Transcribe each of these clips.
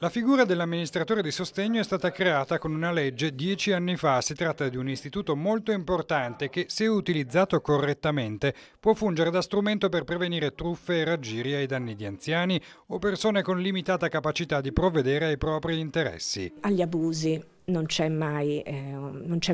La figura dell'amministratore di sostegno è stata creata con una legge dieci anni fa. Si tratta di un istituto molto importante che, se utilizzato correttamente, può fungere da strumento per prevenire truffe e raggiri ai danni di anziani o persone con limitata capacità di provvedere ai propri interessi. Agli abusi, non c'è mai, eh,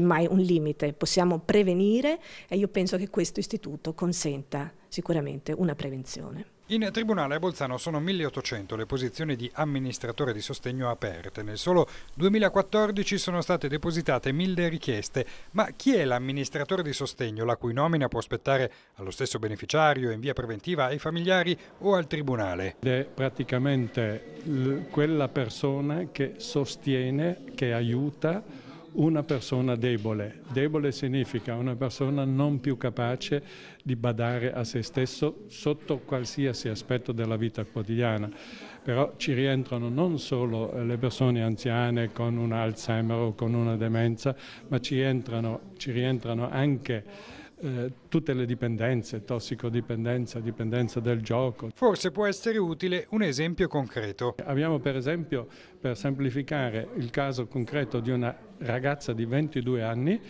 mai, un limite, possiamo prevenire e io penso che questo istituto consenta sicuramente una prevenzione. In tribunale a Bolzano sono 1800 le posizioni di amministratore di sostegno aperte. Nel solo 2014 sono state depositate 1000 richieste, ma chi è l'amministratore di sostegno la cui nomina può aspettare allo stesso beneficiario in via preventiva ai familiari o al tribunale? È praticamente quella persona che sostiene, che aiuta una persona debole. Debole significa una persona non più capace di badare a se stesso sotto qualsiasi aspetto della vita quotidiana. Però ci rientrano non solo eh, le persone anziane con un Alzheimer o con una demenza, ma ci, entrano, ci rientrano anche eh, tutte le dipendenze, tossicodipendenza, dipendenza del gioco. Forse può essere utile un esempio concreto. Abbiamo per esempio, per semplificare il caso concreto di una ragazza di 22 anni,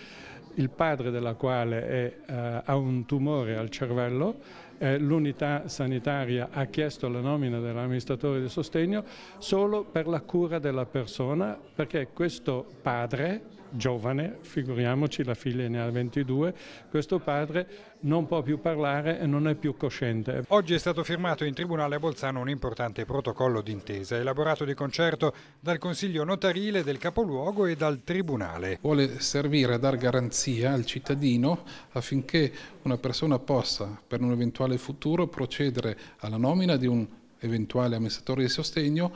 il padre della quale è, eh, ha un tumore al cervello eh, l'unità sanitaria ha chiesto la nomina dell'amministratore di sostegno solo per la cura della persona perché questo padre giovane, figuriamoci la figlia ne ha 22, questo padre non può più parlare e non è più cosciente. Oggi è stato firmato in Tribunale a Bolzano un importante protocollo d'intesa elaborato di concerto dal Consiglio notarile del capoluogo e dal Tribunale. Vuole servire a dar garanzia al cittadino affinché una persona possa per un eventuale attuale futuro, procedere alla nomina di un eventuale amministratore di sostegno,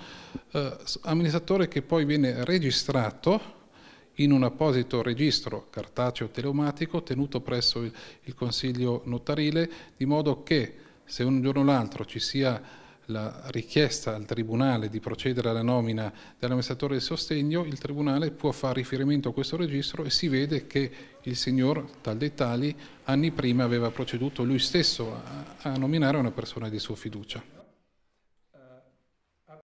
eh, amministratore che poi viene registrato in un apposito registro cartaceo telematico tenuto presso il, il Consiglio notarile, di modo che se un giorno o l'altro ci sia la richiesta al Tribunale di procedere alla nomina dell'amministratore del sostegno, il Tribunale può fare riferimento a questo registro e si vede che il signor, tal dei tali, anni prima aveva proceduto lui stesso a, a nominare una persona di sua fiducia.